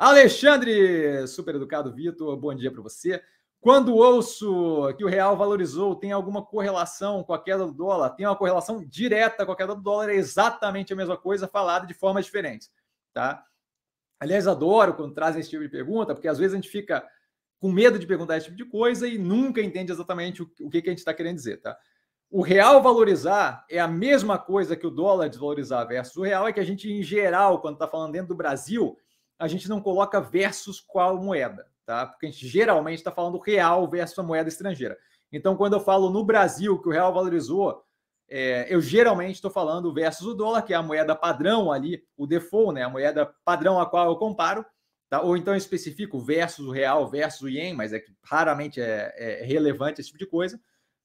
Alexandre, super educado, Vitor, bom dia para você. Quando ouço que o real valorizou, tem alguma correlação com a queda do dólar? Tem uma correlação direta com a queda do dólar, é exatamente a mesma coisa falada de formas diferentes, tá? Aliás, adoro quando trazem esse tipo de pergunta, porque às vezes a gente fica com medo de perguntar esse tipo de coisa e nunca entende exatamente o que, a gente está querendo dizer, tá? O real valorizar é a mesma coisa que o dólar desvalorizar versus o real, é que a gente, em geral, quando está falando dentro do Brasil, a gente não coloca versus qual moeda, tá? Porque a gente geralmente está falando real versus a moeda estrangeira. Então, quando eu falo no Brasil que o real valorizou, é, eu geralmente estou falando versus o dólar, que é a moeda padrão ali, o default, né? A moeda padrão a qual eu comparo, tá? Ou então eu especifico versus o real versus o ien, mas é que raramente é, é relevante esse tipo de coisa,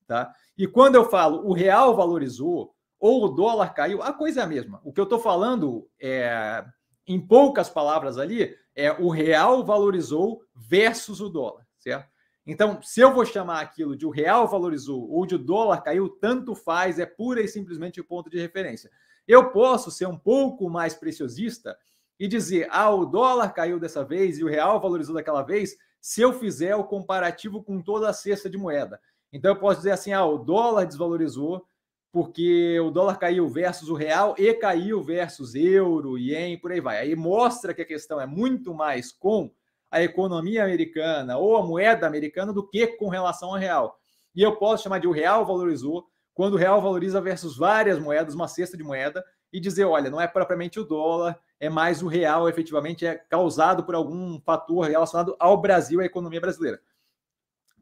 tá? E quando eu falo o real valorizou ou o dólar caiu, a coisa é a mesma. O que eu estou falando é em poucas palavras ali, é o real valorizou versus o dólar, certo? Então, se eu vou chamar aquilo de o real valorizou ou de o dólar caiu, tanto faz, é pura e simplesmente o ponto de referência. Eu posso ser um pouco mais preciosista e dizer, ah, o dólar caiu dessa vez e o real valorizou daquela vez, se eu fizer o comparativo com toda a cesta de moeda. Então, eu posso dizer assim, ah, o dólar desvalorizou, porque o dólar caiu versus o real e caiu versus euro, ien, por aí vai. Aí mostra que a questão é muito mais com a economia americana ou a moeda americana do que com relação ao real. E eu posso chamar de o real valorizou quando o real valoriza versus várias moedas, uma cesta de moeda, e dizer, olha, não é propriamente o dólar, é mais o real, efetivamente é causado por algum fator relacionado ao Brasil, à economia brasileira.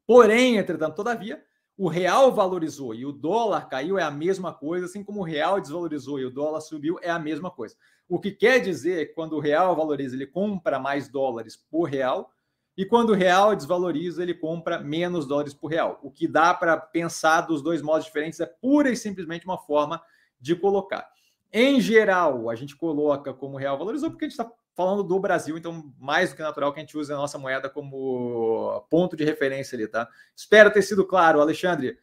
Porém, entretanto, todavia, o real valorizou e o dólar caiu, é a mesma coisa, assim como o real desvalorizou e o dólar subiu, é a mesma coisa. O que quer dizer é quando o real valoriza, ele compra mais dólares por real, e quando o real desvaloriza, ele compra menos dólares por real. O que dá para pensar dos dois modos diferentes é pura e simplesmente uma forma de colocar. Em geral, a gente coloca como real valorizou porque a gente está falando do Brasil, então mais do que natural que a gente use a nossa moeda como ponto de referência ali, tá? Espero ter sido claro, Alexandre.